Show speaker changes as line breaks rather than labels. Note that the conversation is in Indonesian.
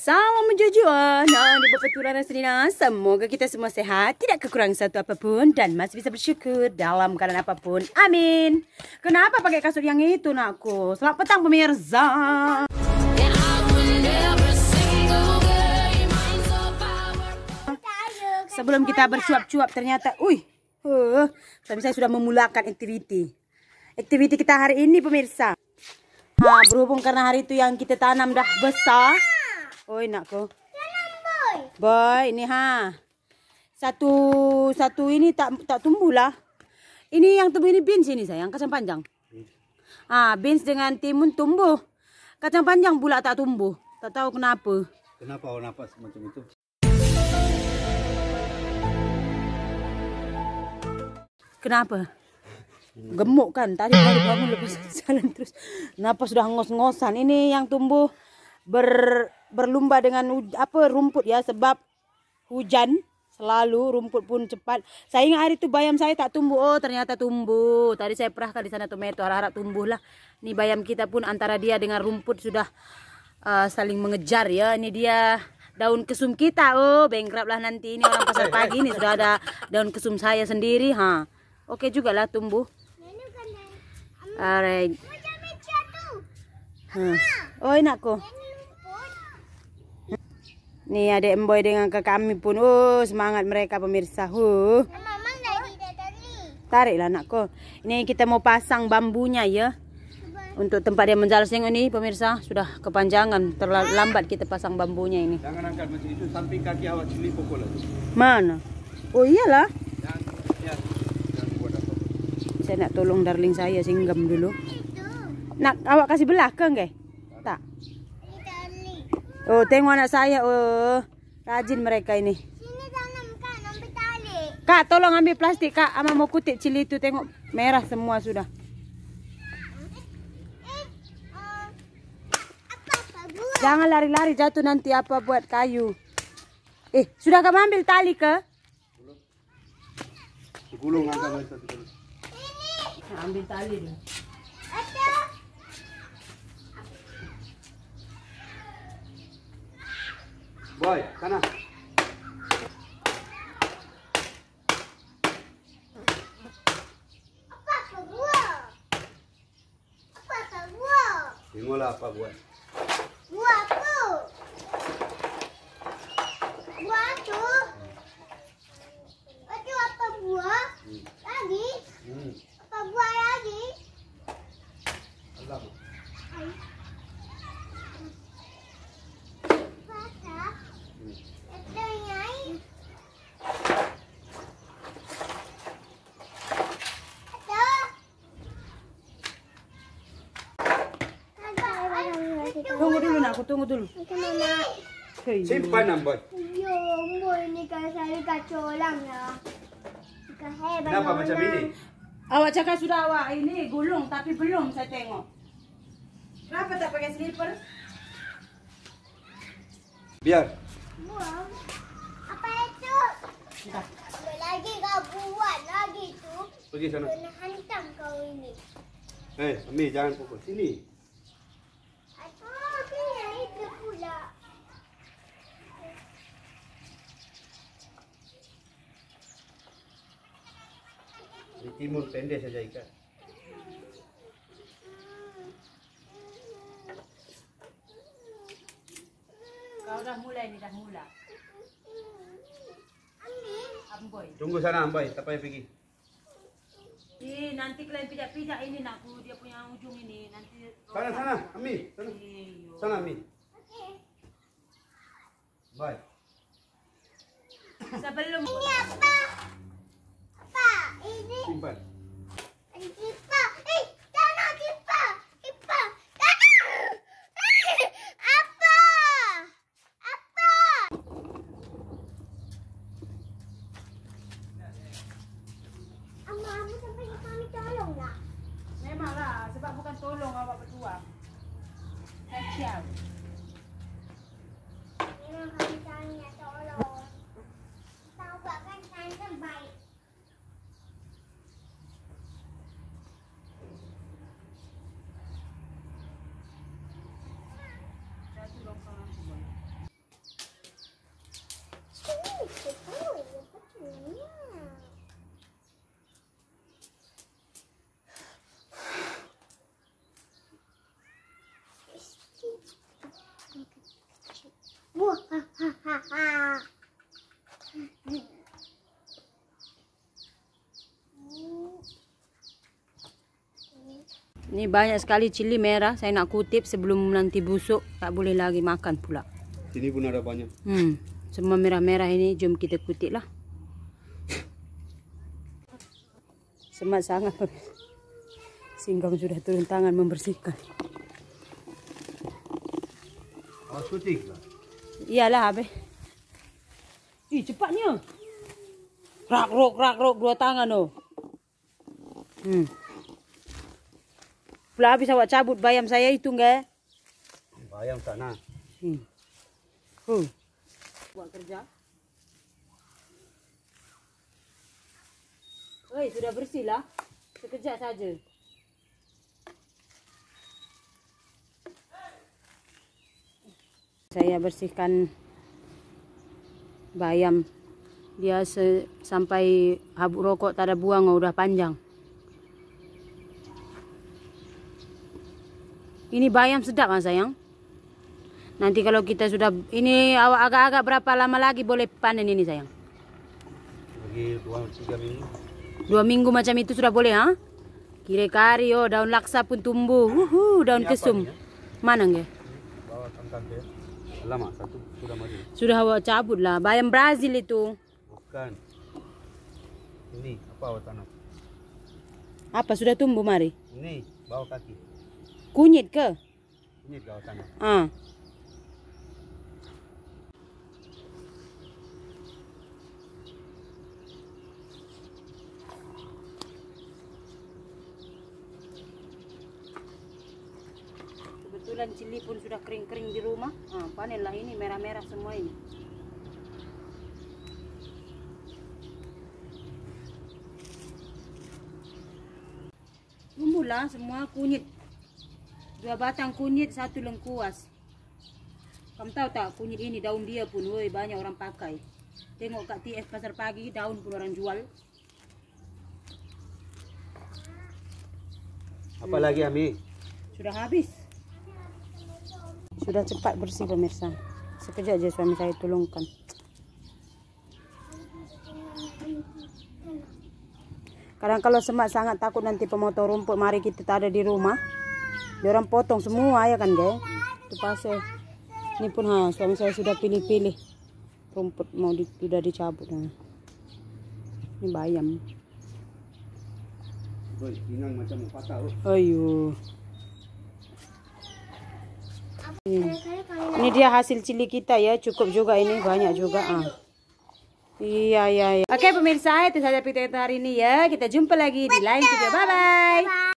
Salam menjujuan Nah, di Bapak Turan Semoga kita semua sehat Tidak kekurangan satu apapun Dan masih bisa bersyukur Dalam keadaan apapun Amin Kenapa pakai kasur yang itu nakku Selamat petang pemirza Sebelum kita bersuap cuap ternyata Uih uh, Tapi saya sudah memulakan activity Activity kita hari ini pemirsa Nah, berhubung karena hari itu yang kita tanam dah besar Oi nak ko. Jalan boy. ini ha. Satu satu ini tak tak tumbuhlah. Ini yang tumbuh ini beans ini sayang kacang panjang. Ah ha, beans dengan timun tumbuh. Kacang panjang pula tak tumbuh. Tak tahu kenapa. Kenapa awak nampak macam itu? Kenapa? Gemuk kan? Tadi baru bangun lepas jalan terus. Kenapa sudah ngos-ngosan? Ini yang tumbuh ber berlumba dengan apa rumput ya sebab hujan selalu rumput pun cepat saya ingat hari itu bayam saya tak tumbuh oh ternyata tumbuh tadi saya perahkan di sana tomato harap-harap tumbuhlah ini bayam kita pun antara dia dengan rumput sudah uh, saling mengejar ya ini dia daun kesum kita oh bengkraplah lah nanti ini orang pasar pagi ini sudah ada daun kesum saya sendiri ha oke okay juga lah tumbuh alright hmm. oh enak kok Nih ada Emboy dengan ke kami pun. Oh, semangat mereka pemirsa. Huh. Tariklah anakku. Ini kita mau pasang bambunya ya. Untuk tempat dia menjalasing ini pemirsa sudah kepanjangan, terlalu lambat kita pasang bambunya ini. Jangan angkat itu sampai kaki awak sini pukul Mana? Oh iyalah. Ya. Saya nak tolong darling saya singgam dulu. Nak awak kasih belah ke enggak? Oh, tengok anak saya. Oh, rajin mereka ini. Kak. tolong ambil plastik, Kak. Ama mau kutip cili itu. Tengok, merah semua sudah. Jangan lari-lari jatuh nanti apa buat kayu. Eh, sudah kamu ambil tali ke? Gulung. Gulung. Ambil tali dulu. Boy, canard. Papa, ça va. Papa, ça va. Dis-moi là, papa, ouais. Ouais. aku tunggu dulu. Hey. Simpan nombor. Yo, umur ini kan saya kacau orang lah. Kenapa macam ini? Awak cakap sudah awak ini gulung tapi belum saya tengok. Kenapa tak pakai slipper? Biar. Buang. Apa itu? Apa lagi kau buat lagi tu? Pergi sana. Kena hantam kau ini. Eh, hey, Ami jangan pukul. Sini. timur pendek saja ikan kau dah mulai ni dah mula Amboy. Tunggu sana Amboy, sampai pergi. Ih, eh, nanti kalian pijak-pijak ini nak dia punya ujung ini nanti. Sana sana, Ami. Sana. Iyo. Sana Ami. Bye. Sebelum ini apa? Simpan. Ini banyak sekali cili merah. Saya nak kutip sebelum nanti busuk. Tak boleh lagi makan pula. Ini pun ada banyak. Hmm, semua merah-merah ini. Jom kita kutip lah. Semat sangat. Singgam sudah turun tangan membersihkan. Oh, sutik lah. Iyalah habis. Ih eh, cepatnya. Rak rok rak rok dua tangan tu. Hmm. Pula habis awak cabut bayam saya itu enggak? Bayam tak nak. Hmm. Huh. Oh. Buat kerja. Hei, sudah bersih lah. Sekejap saja. saya bersihkan bayam dia sampai habuk rokok tak ada buang udah panjang ini bayam sedap kan sayang nanti kalau kita sudah ini agak-agak berapa lama lagi boleh panen ini sayang dua minggu dua minggu macam itu sudah boleh ha kiri kari oh daun laksa pun tumbuh uhuh, daun ini kesum ya? mana enggak lama satu sudah mari. Sudah awak cabut lah Bayam Brazil itu. Bukan. Ini, apa awak tanam? Apa, sudah tumbuh mari? Ini, bawa kaki. Kunyit ke? Kunyit ke awak tanam. ah ha. dan cili pun sudah kering-kering di rumah nah, panenlah ini merah-merah semua ini tumbuhlah semua kunyit dua batang kunyit satu lengkuas kamu tahu tak kunyit ini daun dia pun woi banyak orang pakai tengok kak TF pasar pagi daun pun orang jual Apa hmm. Ami sudah habis sudah cepat bersih pemirsa sekejap aja suami saya tolongkan kadang kalau semak sangat takut nanti pemotor rumput mari kita tak ada di rumah orang potong semua ya kan guys itu pasir ini pun ha, suami saya sudah pilih-pilih rumput mau di, sudah dicabut ha. ini bayam Boy, macam patah. Oh. Ayuh. Hmm. Ini dia hasil cili kita ya, cukup juga ini banyak juga. Ah. Iya, iya, iya. Oke okay, pemirsa, itu saja video hari ini ya. Kita jumpa lagi di lain video. Bye-bye.